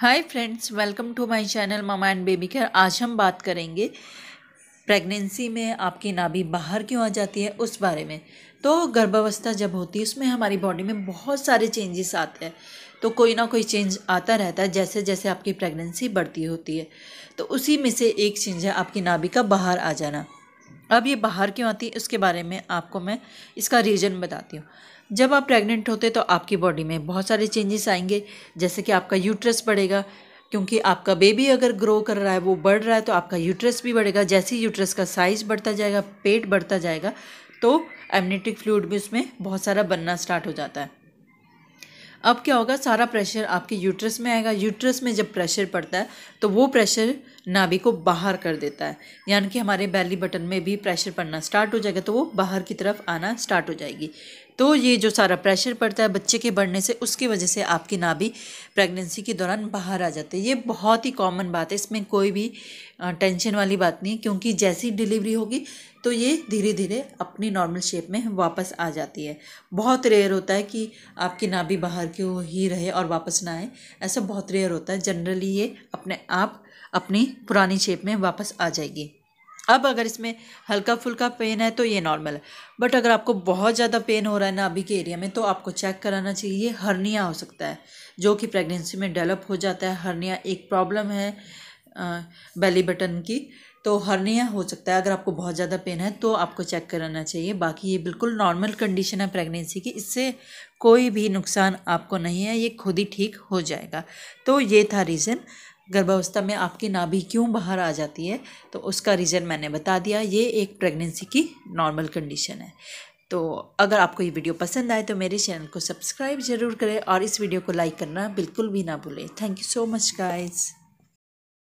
hi friends welcome to my channel mama and baby care आज हम बात करेंगे प्रेगनेंसी में आपकी नाभि बाहर क्यों आ जाती है उस बारे में तो गर्भावस्था जब होती है उसमें हमारी बॉडी में बहुत सारे चेंजेस आते हैं तो कोई ना कोई चेंज आता रहता है जैसे जैसे आपकी प्रेगनेंसी बढ़ती होती है तो उसी में से एक चेंज है आपकी नाभि का बाहर आ जाना अब ये बाहर क्यों आती है उसके बारे में आपको मैं इसका रीज़न बताती हूँ जब आप प्रेग्नेंट होते तो आपकी बॉडी में बहुत सारे चेंजेस आएंगे जैसे कि आपका यूट्रस बढ़ेगा क्योंकि आपका बेबी अगर ग्रो कर रहा है वो बढ़ रहा है तो आपका यूट्रस भी बढ़ेगा जैसे ही यूट्रस का साइज़ बढ़ता जाएगा पेट बढ़ता जाएगा तो एमनेटिक फ्लूड भी उसमें बहुत सारा बनना स्टार्ट हो जाता है अब क्या होगा सारा प्रेशर आपके यूट्रस में आएगा यूट्रस में जब प्रेशर पड़ता है तो वो प्रेशर नाभि को बाहर कर देता है यानी कि हमारे बैली बटन में भी प्रेशर पड़ना स्टार्ट हो जाएगा तो वो बाहर की तरफ आना स्टार्ट हो जाएगी तो ये जो सारा प्रेशर पड़ता है बच्चे के बढ़ने से उसकी वजह से आपकी नाभि प्रेगनेंसी के दौरान बाहर आ जाती है ये बहुत ही कॉमन बात है इसमें कोई भी टेंशन वाली बात नहीं है क्योंकि जैसी डिलीवरी होगी तो ये धीरे धीरे अपनी नॉर्मल शेप में वापस आ जाती है बहुत रेयर होता है कि आपकी नाभि बाहर क्यों ही रहे और वापस ना आए ऐसा बहुत रेयर होता है जनरली ये अपने आप अपनी पुरानी शेप में वापस आ जाएगी अब अगर इसमें हल्का फुल्का पेन है तो ये नॉर्मल है बट अगर आपको बहुत ज़्यादा पेन हो रहा है ना अभी के एरिया में तो आपको चेक कराना चाहिए ये हर्निया हो सकता है जो कि प्रेगनेंसी में डेवलप हो जाता है हर्निया एक प्रॉब्लम है बेली बटन की तो हर्निया हो सकता है अगर आपको बहुत ज़्यादा पेन है तो आपको चेक कराना चाहिए बाकी ये बिल्कुल नॉर्मल कंडीशन है प्रेगनेंसी की इससे कोई भी नुकसान आपको नहीं है ये खुद ही ठीक हो जाएगा तो ये था रीज़न गर्भावस्था में आपकी नाभि क्यों बाहर आ जाती है तो उसका रीज़न मैंने बता दिया ये एक प्रेगनेंसी की नॉर्मल कंडीशन है तो अगर आपको ये वीडियो पसंद आए तो मेरे चैनल को सब्सक्राइब ज़रूर करें और इस वीडियो को लाइक करना बिल्कुल भी ना भूलें thank you so much guys